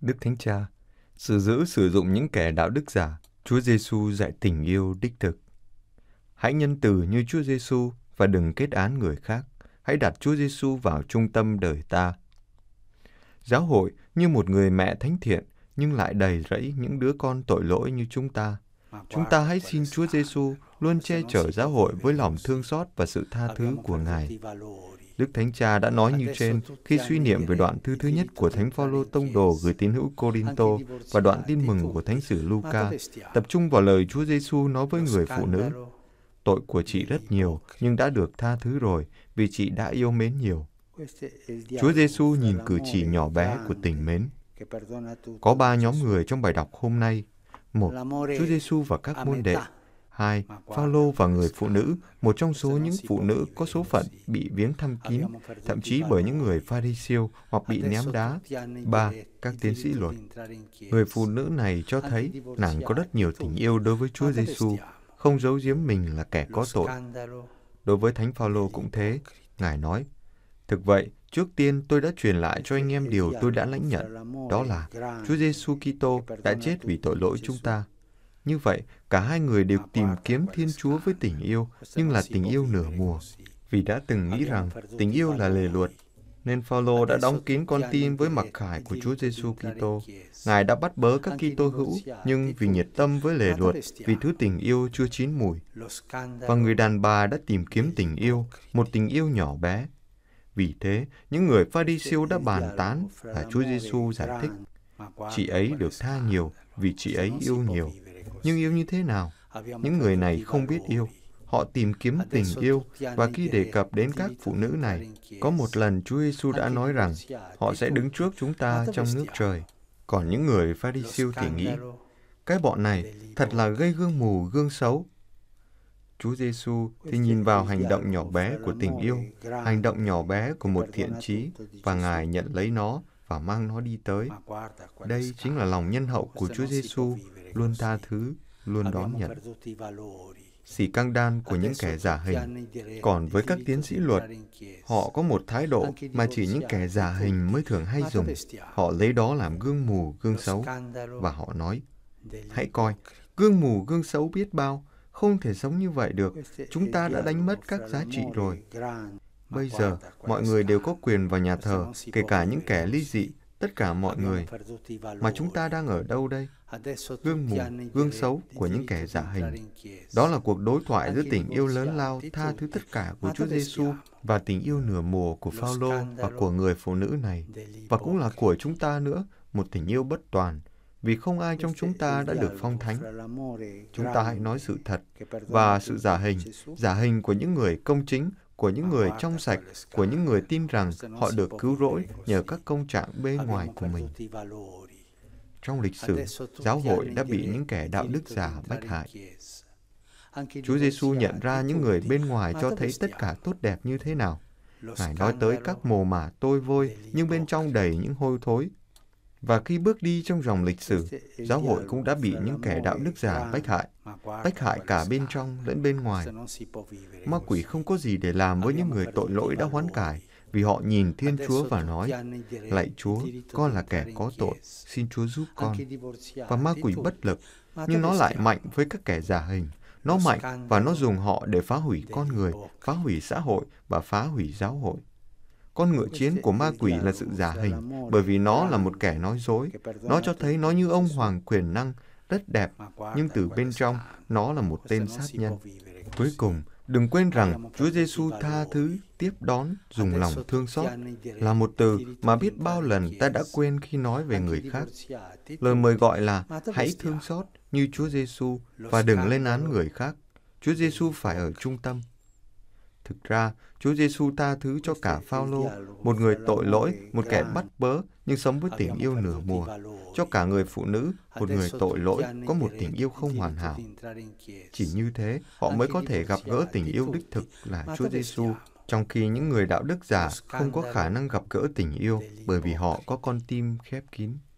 Đức Thánh Cha, sự giữ sử dụng những kẻ đạo đức giả, Chúa Giêsu dạy tình yêu đích thực. Hãy nhân từ như Chúa Giêsu và đừng kết án người khác. Hãy đặt Chúa Giêsu vào trung tâm đời ta. Giáo hội như một người mẹ thánh thiện nhưng lại đầy rẫy những đứa con tội lỗi như chúng ta. Chúng ta hãy xin Chúa Giêsu luôn che chở giáo hội với lòng thương xót và sự tha thứ của Ngài. Đức Thánh Cha đã nói như trên khi suy niệm về đoạn thư thứ nhất của Thánh Phaolô tông đồ gửi tín hữu Corinto và đoạn tin mừng của Thánh sử Luca, tập trung vào lời Chúa Giêsu nói với người phụ nữ. Tội của chị rất nhiều nhưng đã được tha thứ rồi vì chị đã yêu mến nhiều. Chúa Giêsu nhìn cử chỉ nhỏ bé của tình mến. Có ba nhóm người trong bài đọc hôm nay. Một, Chúa Giêsu và các môn đệ 2. Phaolô và người phụ nữ, một trong số những phụ nữ có số phận bị viếng thăm kín, thậm chí bởi những người pha ri siêu hoặc bị ném đá. 3. Các tiến sĩ luật. Người phụ nữ này cho thấy nàng có rất nhiều tình yêu đối với Chúa Giêsu, không giấu giếm mình là kẻ có tội. Đối với Thánh Phaolô cũng thế, Ngài nói, Thực vậy, trước tiên tôi đã truyền lại cho anh em điều à? tôi đã lãnh nhận, đó là Chúa Giêsu Kitô đã chết vì tội lỗi chúng ta như vậy, cả hai người đều tìm kiếm Thiên Chúa với tình yêu, nhưng là tình yêu nửa mùa, vì đã từng nghĩ rằng tình yêu là lề luật. Nên Phaolô đã đóng kín con tim với mặc khải của Chúa Giêsu Kitô. Ngài đã bắt bớ các Kitô hữu, nhưng vì nhiệt tâm với lề luật, vì thứ tình yêu chưa chín mùi. Và người đàn bà đã tìm kiếm tình yêu, một tình yêu nhỏ bé. Vì thế, những người pha đi siêu đã bàn tán và Chúa Giêsu giải thích. Chị ấy được tha nhiều vì chị ấy yêu nhiều nhưng yêu như thế nào? Những người này không biết yêu. Họ tìm kiếm tình yêu và khi đề cập đến các phụ nữ này, có một lần Chúa Giêsu đã nói rằng họ sẽ đứng trước chúng ta trong nước trời. Còn những người pha đi siêu thì nghĩ, cái bọn này thật là gây gương mù, gương xấu. Chúa Giêsu thì nhìn vào hành động nhỏ bé của tình yêu, hành động nhỏ bé của một thiện trí và Ngài nhận lấy nó và mang nó đi tới. Đây chính là lòng nhân hậu của Chúa Giêsu luôn tha thứ, luôn đón nhận. Sỉ căng đan của những kẻ giả hình. Còn với các tiến sĩ luật, họ có một thái độ mà chỉ những kẻ giả hình mới thường hay dùng. Họ lấy đó làm gương mù, gương xấu. Và họ nói, hãy coi, gương mù, gương xấu biết bao, không thể sống như vậy được. Chúng ta đã đánh mất các giá trị rồi. Bây giờ, mọi người đều có quyền vào nhà thờ, kể cả những kẻ ly dị, tất cả mọi người mà chúng ta đang ở đâu đây gương mù gương xấu của những kẻ giả hình đó là cuộc đối thoại giữa tình yêu lớn lao tha thứ tất cả của Chúa Giêsu và tình yêu nửa mùa của Phaolô và của người phụ nữ này và cũng là của chúng ta nữa một tình yêu bất toàn vì không ai trong chúng ta đã được phong thánh. Chúng ta hãy nói sự thật và sự giả hình, giả hình của những người công chính của những người trong sạch, của những người tin rằng họ được cứu rỗi nhờ các công trạng bên ngoài của mình. Trong lịch sử, giáo hội đã bị những kẻ đạo đức giả bách hại. Chúa Giêsu nhận ra những người bên ngoài cho thấy tất cả tốt đẹp như thế nào. Ngài nói tới các mồ mả tôi vôi, nhưng bên trong đầy những hôi thối, và khi bước đi trong dòng lịch sử, giáo hội cũng đã bị những kẻ đạo đức giả bách hại, bách hại cả bên trong lẫn bên ngoài. Ma quỷ không có gì để làm với những người tội lỗi đã hoán cải, vì họ nhìn Thiên Chúa và nói, Lạy Chúa, con là kẻ có tội, xin Chúa giúp con. Và ma quỷ bất lực, nhưng nó lại mạnh với các kẻ giả hình. Nó mạnh và nó dùng họ để phá hủy con người, phá hủy xã hội và phá hủy giáo hội. Con ngựa chiến của ma quỷ là sự giả hình, bởi vì nó là một kẻ nói dối. Nó cho thấy nó như ông hoàng quyền năng, rất đẹp, nhưng từ bên trong, nó là một tên sát nhân. Cuối cùng, đừng quên rằng Chúa Giêsu tha thứ, tiếp đón, dùng lòng thương xót là một từ mà biết bao lần ta đã quên khi nói về người khác. Lời mời gọi là hãy thương xót như Chúa Giêsu và đừng lên án người khác. Chúa Giêsu phải ở trung tâm. Thực ra, Chúa Giêsu tha thứ cho cả Phaolô, một người tội lỗi, một kẻ bắt bớ, nhưng sống với tình yêu nửa mùa. Cho cả người phụ nữ, một người tội lỗi, có một tình yêu không hoàn hảo. Chỉ như thế, họ mới có thể gặp gỡ tình yêu đích thực là Chúa Giêsu trong khi những người đạo đức giả không có khả năng gặp gỡ tình yêu bởi vì họ có con tim khép kín.